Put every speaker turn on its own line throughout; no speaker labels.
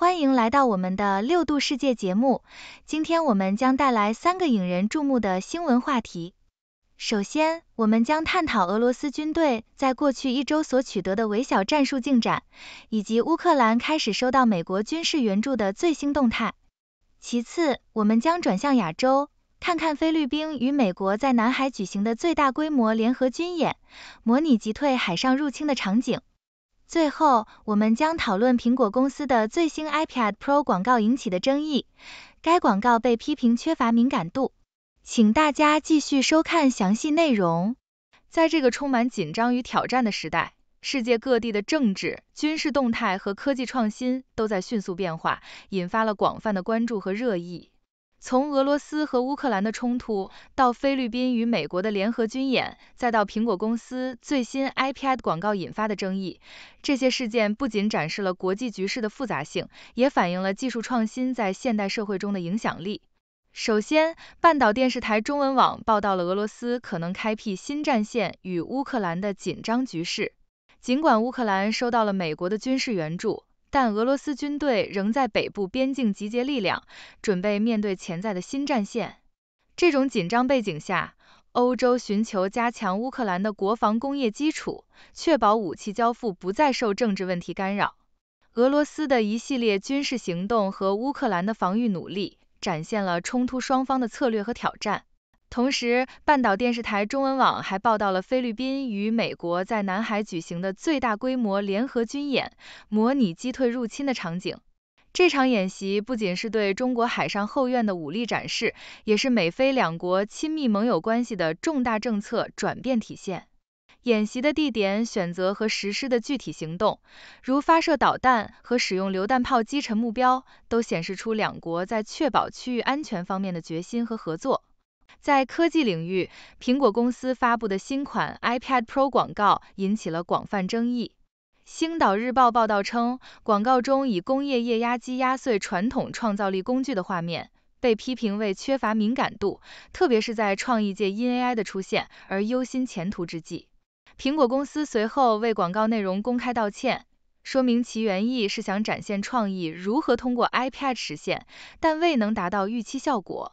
欢迎来到我们的六度世界节目。今天我们将带来三个引人注目的新闻话题。首先，我们将探讨俄罗斯军队在过去一周所取得的微小战术进展，以及乌克兰开始收到美国军事援助的最新动态。其次，我们将转向亚洲，看看菲律宾与美国在南海举行的最大规模联合军演，模拟击退海上入侵的场景。最后，我们将讨论苹果公司的最新 iPad Pro 广告引起的争议，该广告被批评缺乏敏感度。请大家继续收看详细内容。在这个充满紧张与挑战的时代，世界各地的政治、军事动态和科技创新都在迅速变化，引发了广泛的关注和热议。从俄罗斯和乌克兰的冲突，到菲律宾与美国的联合军演，再到苹果公司最新 iP a d 广告引发的争议，这些事件不仅展示了国际局势的复杂性，也反映了技术创新在现代社会中的影响力。首先，半岛电视台中文网报道了俄罗斯可能开辟新战线与乌克兰的紧张局势，尽管乌克兰收到了美国的军事援助。但俄罗斯军队仍在北部边境集结力量，准备面对潜在的新战线。这种紧张背景下，欧洲寻求加强乌克兰的国防工业基础，确保武器交付不再受政治问题干扰。俄罗斯的一系列军事行动和乌克兰的防御努力，展现了冲突双方的策略和挑战。同时，半岛电视台中文网还报道了菲律宾与美国在南海举行的最大规模联合军演，模拟击退入侵的场景。这场演习不仅是对中国海上后院的武力展示，也是美菲两国亲密盟友关系的重大政策转变体现。演习的地点选择和实施的具体行动，如发射导弹和使用榴弹炮击沉目标，都显示出两国在确保区域安全方面的决心和合作。在科技领域，苹果公司发布的新款 iPad Pro 广告引起了广泛争议。《星岛日报》报道称，广告中以工业液压机压碎传统创造力工具的画面，被批评为缺乏敏感度，特别是在创意界因 AI 的出现而忧心前途之际。苹果公司随后为广告内容公开道歉，说明其原意是想展现创意如何通过 iPad 实现，但未能达到预期效果。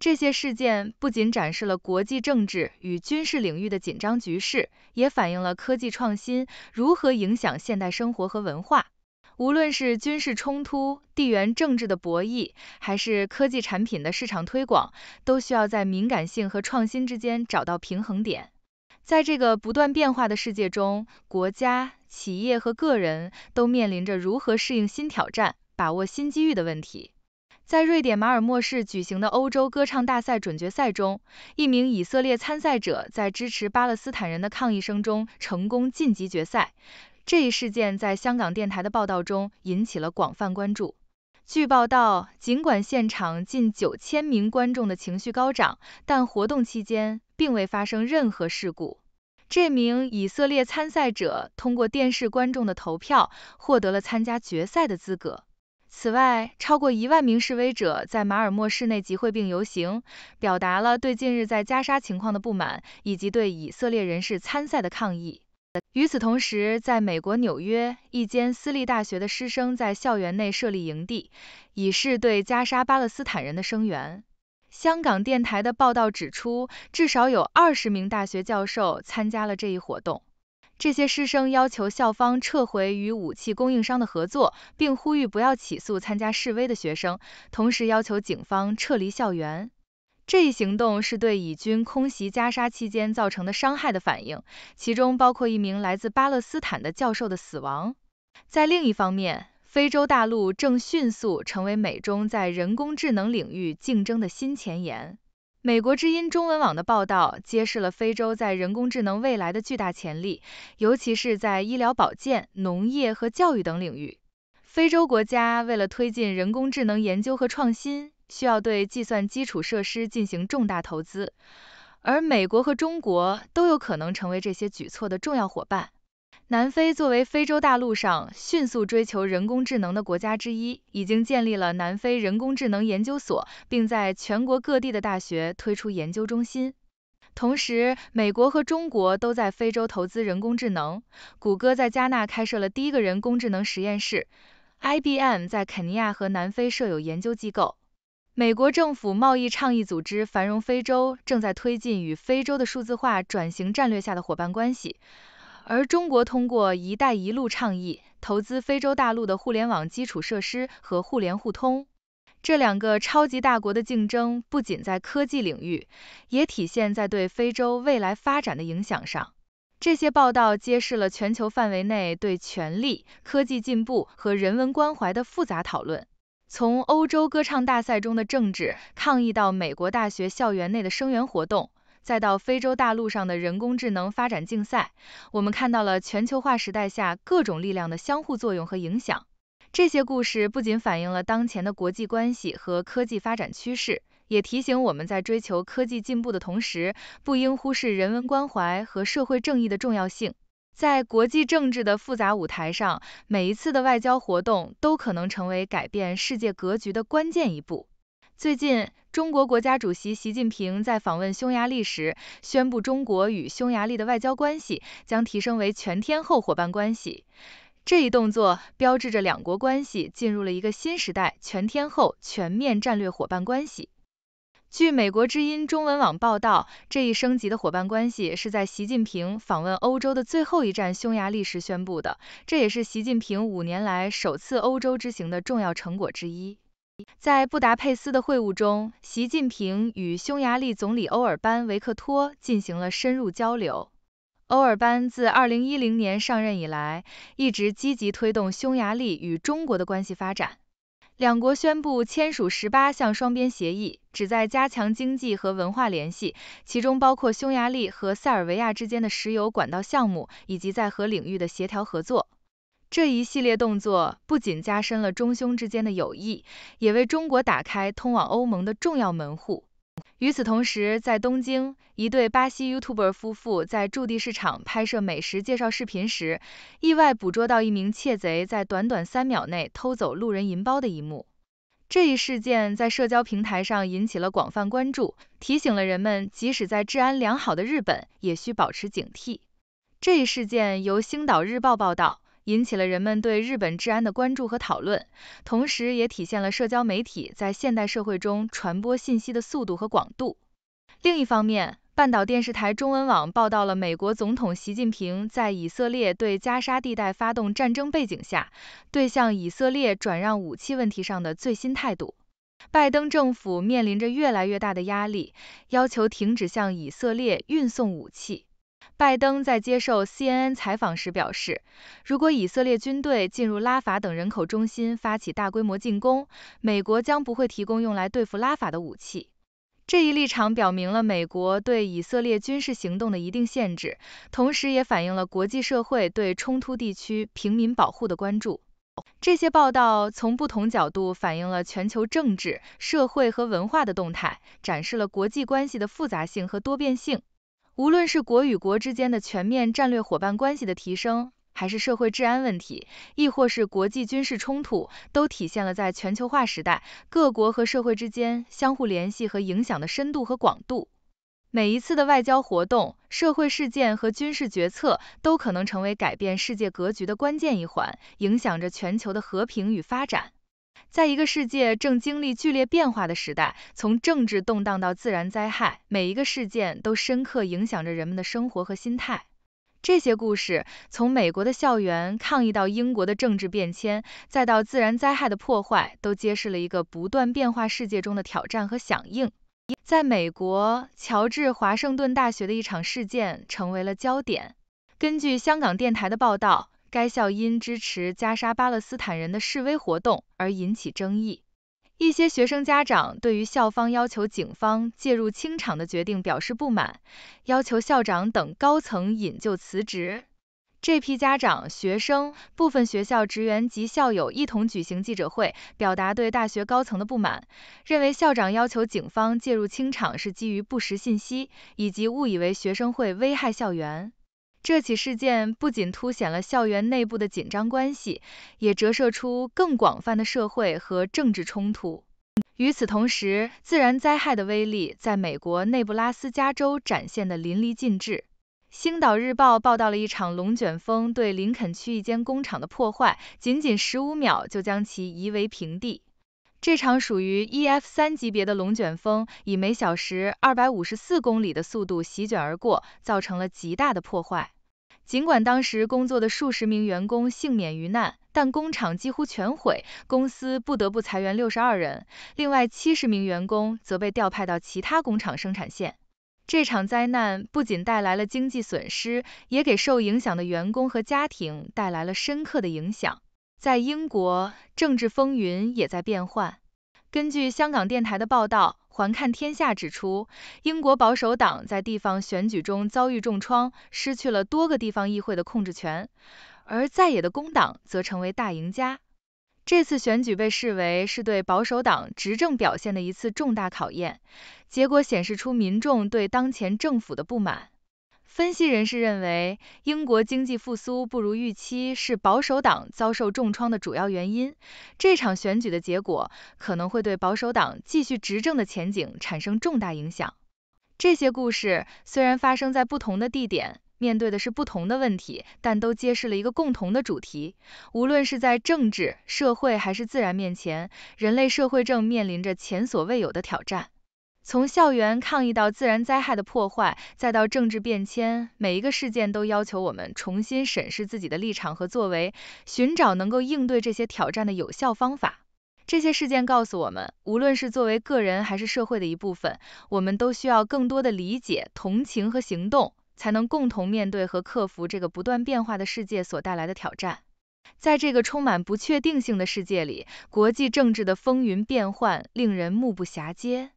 这些事件不仅展示了国际政治与军事领域的紧张局势，也反映了科技创新如何影响现代生活和文化。无论是军事冲突、地缘政治的博弈，还是科技产品的市场推广，都需要在敏感性和创新之间找到平衡点。在这个不断变化的世界中，国家、企业和个人都面临着如何适应新挑战、把握新机遇的问题。在瑞典马尔默市举行的欧洲歌唱大赛准决赛中，一名以色列参赛者在支持巴勒斯坦人的抗议声中成功晋级决赛。这一事件在香港电台的报道中引起了广泛关注。据报道，尽管现场近九千名观众的情绪高涨，但活动期间并未发生任何事故。这名以色列参赛者通过电视观众的投票获得了参加决赛的资格。此外，超过一万名示威者在马尔默市内集会并游行，表达了对近日在加沙情况的不满以及对以色列人士参赛的抗议。与此同时，在美国纽约，一间私立大学的师生在校园内设立营地，以示对加沙巴勒斯坦人的声援。香港电台的报道指出，至少有二十名大学教授参加了这一活动。这些师生要求校方撤回与武器供应商的合作，并呼吁不要起诉参加示威的学生，同时要求警方撤离校园。这一行动是对以军空袭加沙期间造成的伤害的反应，其中包括一名来自巴勒斯坦的教授的死亡。在另一方面，非洲大陆正迅速成为美中在人工智能领域竞争的新前沿。美国之音中文网的报道揭示了非洲在人工智能未来的巨大潜力，尤其是在医疗保健、农业和教育等领域。非洲国家为了推进人工智能研究和创新，需要对计算基础设施进行重大投资，而美国和中国都有可能成为这些举措的重要伙伴。南非作为非洲大陆上迅速追求人工智能的国家之一，已经建立了南非人工智能研究所，并在全国各地的大学推出研究中心。同时，美国和中国都在非洲投资人工智能。谷歌在加纳开设了第一个人工智能实验室，IBM 在肯尼亚和南非设有研究机构。美国政府贸易倡议组织繁荣非洲正在推进与非洲的数字化转型战略下的伙伴关系。而中国通过“一带一路”倡议投资非洲大陆的互联网基础设施和互联互通。这两个超级大国的竞争不仅在科技领域，也体现在对非洲未来发展的影响上。这些报道揭示了全球范围内对权力、科技进步和人文关怀的复杂讨论。从欧洲歌唱大赛中的政治抗议到美国大学校园内的声援活动。再到非洲大陆上的人工智能发展竞赛，我们看到了全球化时代下各种力量的相互作用和影响。这些故事不仅反映了当前的国际关系和科技发展趋势，也提醒我们在追求科技进步的同时，不应忽视人文关怀和社会正义的重要性。在国际政治的复杂舞台上，每一次的外交活动都可能成为改变世界格局的关键一步。最近，中国国家主席习近平在访问匈牙利时宣布，中国与匈牙利的外交关系将提升为全天候伙伴关系。这一动作标志着两国关系进入了一个新时代——全天候、全面战略伙伴关系。据美国之音中文网报道，这一升级的伙伴关系是在习近平访问欧洲的最后一站匈牙利时宣布的，这也是习近平五年来首次欧洲之行的重要成果之一。在布达佩斯的会晤中，习近平与匈牙利总理欧尔班维克托进行了深入交流。欧尔班自2010年上任以来，一直积极推动匈牙利与中国的关系发展。两国宣布签署十八项双边协议，旨在加强经济和文化联系，其中包括匈牙利和塞尔维亚之间的石油管道项目，以及在核领域的协调合作。这一系列动作不仅加深了中匈之间的友谊，也为中国打开通往欧盟的重要门户。与此同时，在东京，一对巴西 YouTuber 夫妇在驻地市场拍摄美食介绍视频时，意外捕捉到一名窃贼在短短三秒内偷走路人银包的一幕。这一事件在社交平台上引起了广泛关注，提醒了人们，即使在治安良好的日本，也需保持警惕。这一事件由《星岛日报》报道。引起了人们对日本治安的关注和讨论，同时也体现了社交媒体在现代社会中传播信息的速度和广度。另一方面，半岛电视台中文网报道了美国总统习近平在以色列对加沙地带发动战争背景下，对向以色列转让武器问题上的最新态度。拜登政府面临着越来越大的压力，要求停止向以色列运送武器。拜登在接受 CNN 采访时表示，如果以色列军队进入拉法等人口中心发起大规模进攻，美国将不会提供用来对付拉法的武器。这一立场表明了美国对以色列军事行动的一定限制，同时也反映了国际社会对冲突地区平民保护的关注。这些报道从不同角度反映了全球政治、社会和文化的动态，展示了国际关系的复杂性和多变性。无论是国与国之间的全面战略伙伴关系的提升，还是社会治安问题，亦或是国际军事冲突，都体现了在全球化时代，各国和社会之间相互联系和影响的深度和广度。每一次的外交活动、社会事件和军事决策，都可能成为改变世界格局的关键一环，影响着全球的和平与发展。在一个世界正经历剧烈变化的时代，从政治动荡到自然灾害，每一个事件都深刻影响着人们的生活和心态。这些故事从美国的校园抗议到英国的政治变迁，再到自然灾害的破坏，都揭示了一个不断变化世界中的挑战和响应。在美国乔治华盛顿大学的一场事件成为了焦点。根据香港电台的报道。该校因支持加沙巴勒斯坦人的示威活动而引起争议，一些学生家长对于校方要求警方介入清场的决定表示不满，要求校长等高层引咎辞职。这批家长、学生、部分学校职员及校友一同举行记者会，表达对大学高层的不满，认为校长要求警方介入清场是基于不实信息，以及误以为学生会危害校园。这起事件不仅凸显了校园内部的紧张关系，也折射出更广泛的社会和政治冲突。与此同时，自然灾害的威力在美国内布拉斯加州展现得淋漓尽致。《星岛日报》报道了一场龙卷风对林肯区一间工厂的破坏，仅仅十五秒就将其夷为平地。这场属于 EF3 级别的龙卷风，以每小时254公里的速度席卷而过，造成了极大的破坏。尽管当时工作的数十名员工幸免于难，但工厂几乎全毁，公司不得不裁员62人，另外70名员工则被调派到其他工厂生产线。这场灾难不仅带来了经济损失，也给受影响的员工和家庭带来了深刻的影响。在英国，政治风云也在变幻。根据香港电台的报道，《环看天下》指出，英国保守党在地方选举中遭遇重创，失去了多个地方议会的控制权，而在野的工党则成为大赢家。这次选举被视为是对保守党执政表现的一次重大考验，结果显示出民众对当前政府的不满。分析人士认为，英国经济复苏不如预期是保守党遭受重创的主要原因。这场选举的结果可能会对保守党继续执政的前景产生重大影响。这些故事虽然发生在不同的地点，面对的是不同的问题，但都揭示了一个共同的主题：无论是在政治、社会还是自然面前，人类社会正面临着前所未有的挑战。从校园抗议到自然灾害的破坏，再到政治变迁，每一个事件都要求我们重新审视自己的立场和作为，寻找能够应对这些挑战的有效方法。这些事件告诉我们，无论是作为个人还是社会的一部分，我们都需要更多的理解、同情和行动，才能共同面对和克服这个不断变化的世界所带来的挑战。在这个充满不确定性的世界里，国际政治的风云变幻令人目不暇接。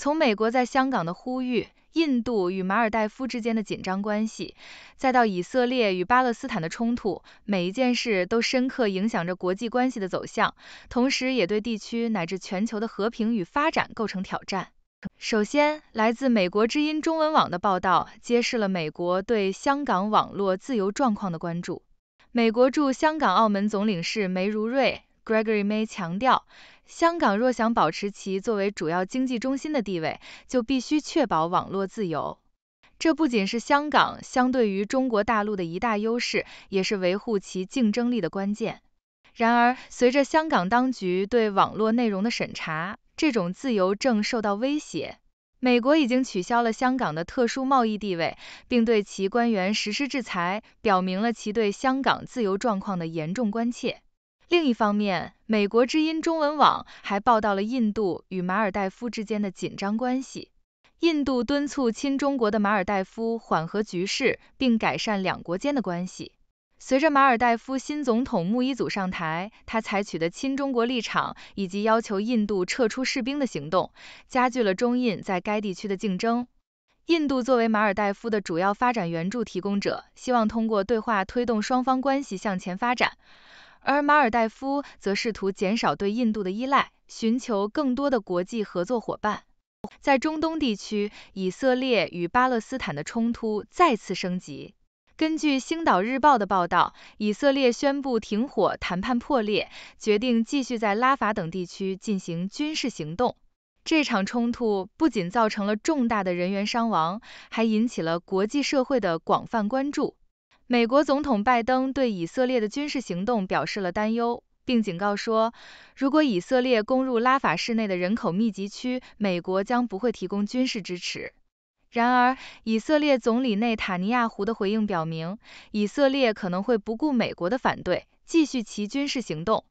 从美国在香港的呼吁，印度与马尔代夫之间的紧张关系，再到以色列与巴勒斯坦的冲突，每一件事都深刻影响着国际关系的走向，同时也对地区乃至全球的和平与发展构成挑战。首先，来自美国之音中文网的报道揭示了美国对香港网络自由状况的关注。美国驻香港、澳门总领事梅如瑞 （Gregory May） 强调。香港若想保持其作为主要经济中心的地位，就必须确保网络自由。这不仅是香港相对于中国大陆的一大优势，也是维护其竞争力的关键。然而，随着香港当局对网络内容的审查，这种自由正受到威胁。美国已经取消了香港的特殊贸易地位，并对其官员实施制裁，表明了其对香港自由状况的严重关切。另一方面，美国之音中文网还报道了印度与马尔代夫之间的紧张关系。印度敦促亲中国的马尔代夫缓和局势，并改善两国间的关系。随着马尔代夫新总统穆伊祖上台，他采取的亲中国立场以及要求印度撤出士兵的行动，加剧了中印在该地区的竞争。印度作为马尔代夫的主要发展援助提供者，希望通过对话推动双方关系向前发展。而马尔代夫则试图减少对印度的依赖，寻求更多的国际合作伙伴。在中东地区，以色列与巴勒斯坦的冲突再次升级。根据《星岛日报》的报道，以色列宣布停火谈判破裂，决定继续在拉法等地区进行军事行动。这场冲突不仅造成了重大的人员伤亡，还引起了国际社会的广泛关注。美国总统拜登对以色列的军事行动表示了担忧，并警告说，如果以色列攻入拉法市内的人口密集区，美国将不会提供军事支持。然而，以色列总理内塔尼亚胡的回应表明，以色列可能会不顾美国的反对，继续其军事行动。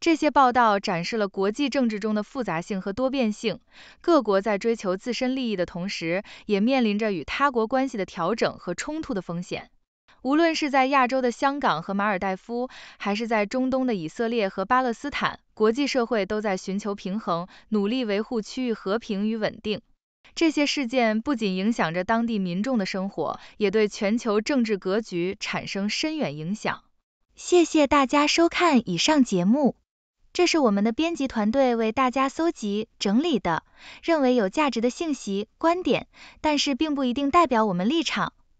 这些报道展示了国际政治中的复杂性和多变性，各国在追求自身利益的同时，也面临着与他国关系的调整和冲突的风险。无论是在亚洲的香港和马尔代夫，还是在中东的以色列和巴勒斯坦，国际社会都在寻求平衡，努力维护区域和平与稳定。这些事件不仅影响着当地民众的生活，也对全球政治格局产生深远影响。谢谢大家收看以上节目，这是我们的编辑团队为大家搜集整理的，认为有价值的信息观点，但是并不一定代表我们立场。